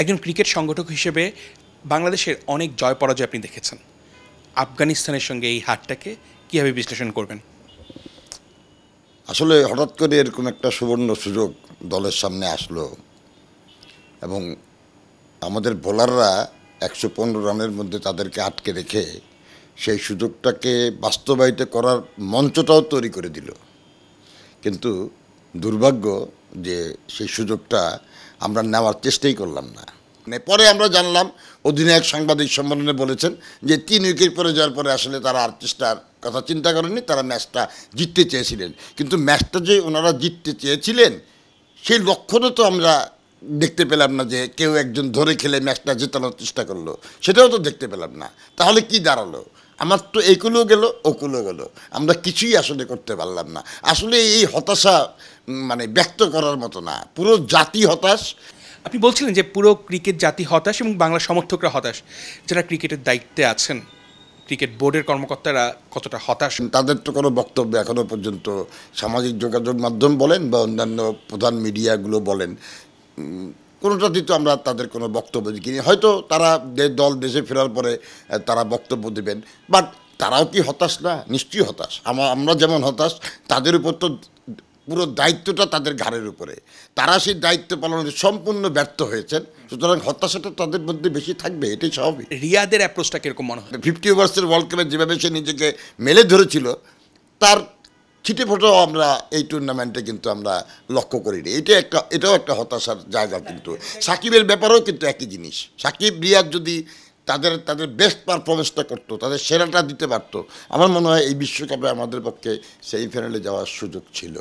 একজন ক্রিকেট সংগঠক হিসেবে বাংলাদেশের অনেক জয় পরাজয় আপনি দেখেছেন আফগানিস্তানের সঙ্গে এই হারটাকে কীভাবে বিশ্লেষণ করবেন আসলে হঠাৎ করে এরকম একটা সুবর্ণ সুযোগ দলের সামনে আসলো এবং আমাদের বোলাররা একশো পনেরো রানের মধ্যে তাদেরকে আটকে রেখে সেই সুযোগটাকে বাস্তবায়িত করার মঞ্চটাও তৈরি করে দিল কিন্তু দুর্ভাগ্য যে সেই সুযোগটা আমরা নেওয়ার চেষ্টাই করলাম না মানে পরে আমরা জানলাম অধিনায়ক সাংবাদিক সম্মেলনে বলেছেন যে তিন উইকেট পরে যাওয়ার পরে আসলে তারা আর চেষ্টার কথা চিন্তা করেননি তারা ম্যাচটা জিততে চেয়েছিলেন কিন্তু ম্যাচটা যে ওনারা জিততে চেয়েছিলেন সেই লক্ষ্যটা তো আমরা দেখতে পেলাম না যে কেউ একজন ধরে খেলে ম্যাচটা জেতানোর চেষ্টা করলো সেটাও তো দেখতে পেলাম না তাহলে কি দাঁড়ালো আমার তো এগুলো গেল ওগুলো গেল আমরা কিছুই আসলে করতে পারলাম না আসলে এই হতাশা মানে ব্যক্ত করার মতো না পুরো জাতি হতাশ আপনি বলছিলেন যে পুরো ক্রিকেট জাতি হতাশ এবং বাংলা সমর্থকরা হতাশ যারা ক্রিকেটের দায়িত্বে আছেন ক্রিকেট বোর্ডের কর্মকর্তারা কতটা হতাশ তাদের তো কোনো বক্তব্য এখনও পর্যন্ত সামাজিক যোগাযোগ মাধ্যম বলেন বা অন্যান্য প্রধান মিডিয়াগুলো বলেন কোনোটাতেই তো আমরা তাদের কোনো বক্তব্য দেখিনি হয়তো তারা দল দেশে ফেরার পরে তারা বক্তব্য দেবেন বাট তারাও কি হতাশ না নিশ্চয়ই হতাশ আমরা যেমন হতাশ তাদের উপর তো পুরো দায়িত্বটা তাদের ঘাড়ের উপরে তারা সেই দায়িত্ব পালনে সম্পূর্ণ ব্যর্থ হয়েছেন সুতরাং হতাশাটা তাদের মধ্যে বেশি থাকবে এটাই স্বাভাবিক রিয়াদের অ্যাপ্রোচটা কীরকম মনে হয় ফিফটি ওভার্সের ওয়ার্ল্ড কাপে যেভাবে সে নিজেকে মেলে ধরেছিল তার ছিটে ফোটাও আমরা এই টুর্নামেন্টে কিন্তু আমরা লক্ষ্য করিনি এটা একটা এটাও একটা হতাশার জায়গা কিন্তু সাকিবের ব্যাপারেও কিন্তু একই জিনিস সাকিব রিয়াজ যদি তাদের তাদের বেস্ট পারফরমেন্সটা করতো তাদের সেরাটা দিতে পারতো আমার মনে হয় এই বিশ্বকাপে আমাদের পক্ষে সেমিফাইনালে যাওয়ার সুযোগ ছিল